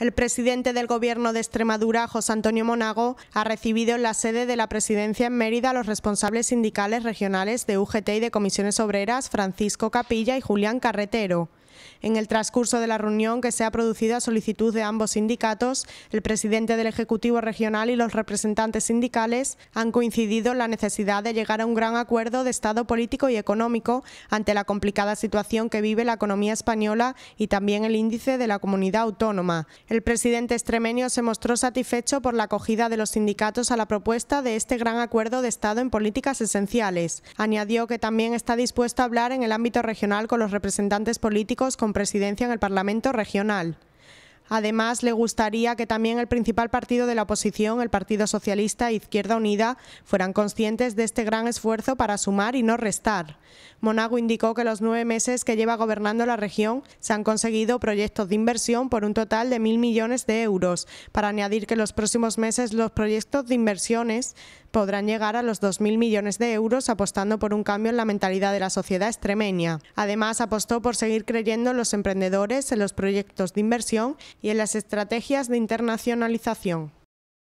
El presidente del Gobierno de Extremadura, José Antonio Monago, ha recibido en la sede de la presidencia en Mérida a los responsables sindicales regionales de UGT y de comisiones obreras, Francisco Capilla y Julián Carretero. En el transcurso de la reunión que se ha producido a solicitud de ambos sindicatos, el presidente del Ejecutivo Regional y los representantes sindicales han coincidido en la necesidad de llegar a un gran acuerdo de Estado político y económico ante la complicada situación que vive la economía española y también el índice de la comunidad autónoma. El presidente extremeño se mostró satisfecho por la acogida de los sindicatos a la propuesta de este gran acuerdo de Estado en políticas esenciales. Añadió que también está dispuesto a hablar en el ámbito regional con los representantes políticos con presidencia en el Parlamento regional. Además, le gustaría que también el principal partido de la oposición, el Partido Socialista e Izquierda Unida, fueran conscientes de este gran esfuerzo para sumar y no restar. Monago indicó que los nueve meses que lleva gobernando la región se han conseguido proyectos de inversión por un total de mil millones de euros, para añadir que los próximos meses los proyectos de inversiones podrán llegar a los 2.000 millones de euros apostando por un cambio en la mentalidad de la sociedad extremeña. Además, apostó por seguir creyendo en los emprendedores, en los proyectos de inversión y en las estrategias de internacionalización.